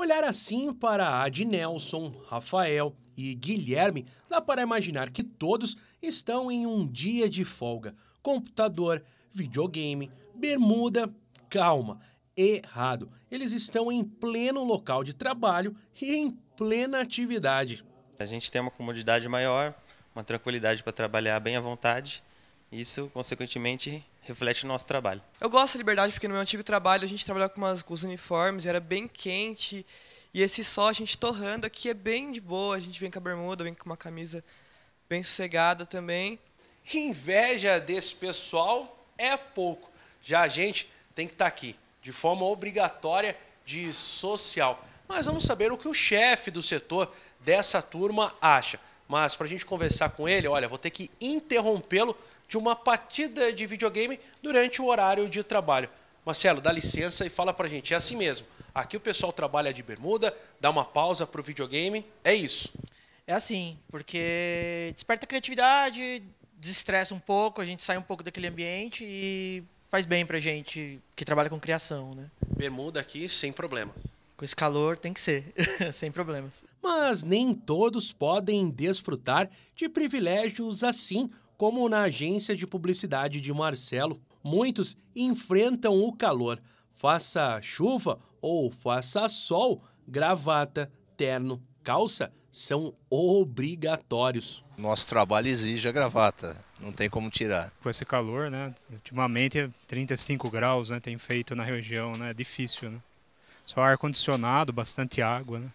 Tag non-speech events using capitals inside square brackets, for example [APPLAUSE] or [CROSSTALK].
Olhar assim para Adnelson, Nelson, Rafael e Guilherme, dá para imaginar que todos estão em um dia de folga. Computador, videogame, bermuda, calma, errado. Eles estão em pleno local de trabalho e em plena atividade. A gente tem uma comodidade maior, uma tranquilidade para trabalhar bem à vontade isso, consequentemente, reflete o nosso trabalho. Eu gosto da liberdade porque no meu antigo trabalho a gente trabalhava com, umas, com os uniformes, era bem quente. E esse sol, a gente torrando aqui é bem de boa. A gente vem com a bermuda, vem com uma camisa bem sossegada também. Inveja desse pessoal é pouco. Já a gente tem que estar tá aqui, de forma obrigatória de social. Mas vamos saber o que o chefe do setor dessa turma acha. Mas para a gente conversar com ele, olha, vou ter que interrompê-lo de uma partida de videogame durante o horário de trabalho. Marcelo, dá licença e fala para a gente. É assim mesmo. Aqui o pessoal trabalha de bermuda, dá uma pausa para o videogame. É isso. É assim, porque desperta a criatividade, desestressa um pouco, a gente sai um pouco daquele ambiente e faz bem para a gente que trabalha com criação, né? Bermuda aqui sem problemas. Com esse calor tem que ser, [LAUGHS] sem problemas mas nem todos podem desfrutar de privilégios assim como na agência de publicidade de Marcelo. Muitos enfrentam o calor, faça chuva ou faça sol, gravata, terno, calça são obrigatórios. Nosso trabalho exige a gravata, não tem como tirar. Com esse calor, né? Ultimamente 35 graus, né? Tem feito na região, né? É difícil, né? Só ar condicionado, bastante água, né?